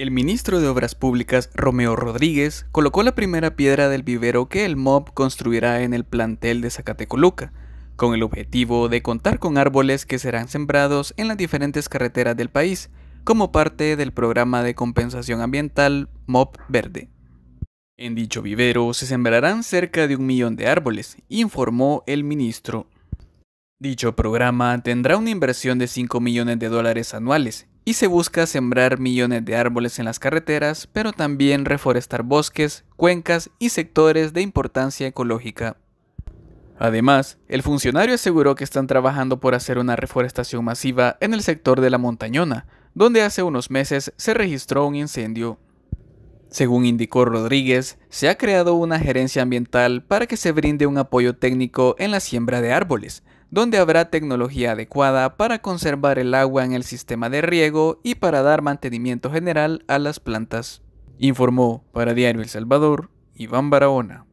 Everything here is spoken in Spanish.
El ministro de Obras Públicas, Romeo Rodríguez, colocó la primera piedra del vivero que el MOB construirá en el plantel de Zacatecoluca, con el objetivo de contar con árboles que serán sembrados en las diferentes carreteras del país, como parte del programa de compensación ambiental MOB Verde. En dicho vivero se sembrarán cerca de un millón de árboles, informó el ministro. Dicho programa tendrá una inversión de 5 millones de dólares anuales y se busca sembrar millones de árboles en las carreteras, pero también reforestar bosques, cuencas y sectores de importancia ecológica. Además, el funcionario aseguró que están trabajando por hacer una reforestación masiva en el sector de la Montañona, donde hace unos meses se registró un incendio. Según indicó Rodríguez, se ha creado una gerencia ambiental para que se brinde un apoyo técnico en la siembra de árboles, donde habrá tecnología adecuada para conservar el agua en el sistema de riego y para dar mantenimiento general a las plantas. Informó para Diario El Salvador Iván Barahona.